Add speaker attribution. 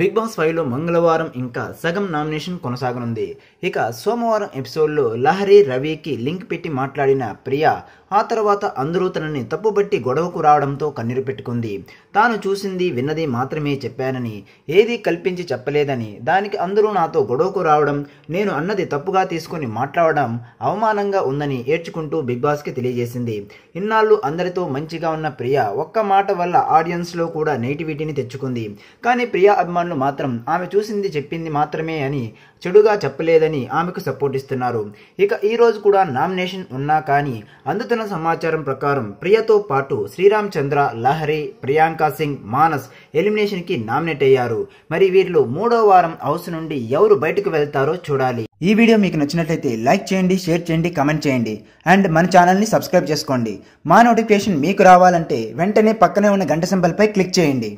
Speaker 1: big boss ఫైవ్లో మంగళవారం ఇంకా సగం నామినేషన్ కొనసాగనుంది ఇక సోమవారం ఎపిసోడ్లో లహరి రవికి లింక్ పెట్టి మాట్లాడిన ప్రియా ఆ తర్వాత అందరూ తనని తప్పుబట్టి గొడవకు రావడంతో కన్నీరు పెట్టుకుంది తాను చూసింది విన్నది మాత్రమే చెప్పానని ఏది కల్పించి చెప్పలేదని దానికి అందరూ నాతో గొడవకు రావడం నేను అన్నది తప్పుగా తీసుకుని మాట్లాడడం అవమానంగా ఉందని ఏడ్చుకుంటూ బిగ్ బాస్కి తెలియజేసింది ఇన్నాళ్ళు అందరితో మంచిగా ఉన్న ప్రియా ఒక్క మాట వల్ల ఆడియన్స్లో కూడా నెగిటివిటీని తెచ్చుకుంది కానీ ప్రియా అభిమాను అభిమానులు మాత్రం ఆమె చూసింది చెప్పింది మాత్రమే అని చెడుగా చెప్పలేదని ఆమెకు సపోర్ట్ ఇస్తున్నారు ఇక ఈరోజు కూడా నామినేషన్ ఉన్నా కానీ అందుతున్న సమాచారం ప్రకారం ప్రియతో పాటు శ్రీరామ్ చంద్ర లహరి ప్రియాంక సింగ్ మానస్ ఎలిమినేషన్కి నామినేట్ అయ్యారు మరి వీరిలో మూడో వారం హౌస్ నుండి ఎవరు బయటకు వెళ్తారో చూడాలి ఈ వీడియో మీకు నచ్చినట్లయితే లైక్ చేయండి షేర్ చేయండి కమెంట్ చేయండి అండ్ మన ఛానల్ని సబ్స్క్రైబ్ చేసుకోండి మా నోటిఫికేషన్ మీకు రావాలంటే వెంటనే పక్కనే ఉన్న గంట సింబల్పై క్లిక్ చేయండి